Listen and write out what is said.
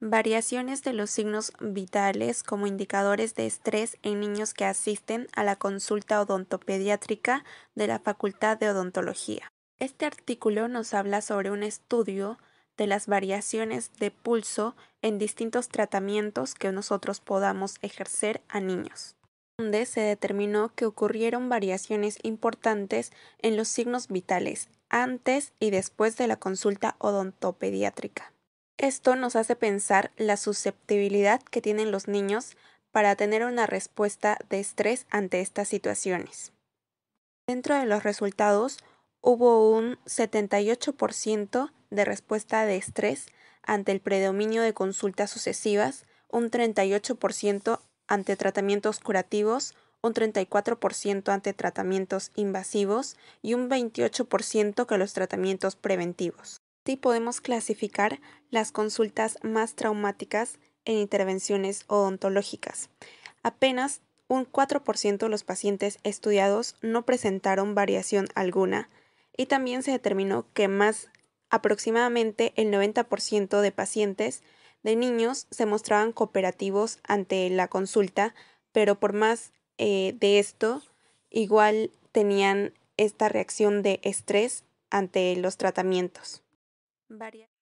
Variaciones de los signos vitales como indicadores de estrés en niños que asisten a la consulta odontopediátrica de la Facultad de Odontología. Este artículo nos habla sobre un estudio de las variaciones de pulso en distintos tratamientos que nosotros podamos ejercer a niños, donde se determinó que ocurrieron variaciones importantes en los signos vitales antes y después de la consulta odontopediátrica. Esto nos hace pensar la susceptibilidad que tienen los niños para tener una respuesta de estrés ante estas situaciones. Dentro de los resultados, hubo un 78% de respuesta de estrés ante el predominio de consultas sucesivas, un 38% ante tratamientos curativos, un 34% ante tratamientos invasivos y un 28% que los tratamientos preventivos y podemos clasificar las consultas más traumáticas en intervenciones odontológicas. Apenas un 4% de los pacientes estudiados no presentaron variación alguna y también se determinó que más aproximadamente el 90% de pacientes de niños se mostraban cooperativos ante la consulta, pero por más eh, de esto, igual tenían esta reacción de estrés ante los tratamientos. varias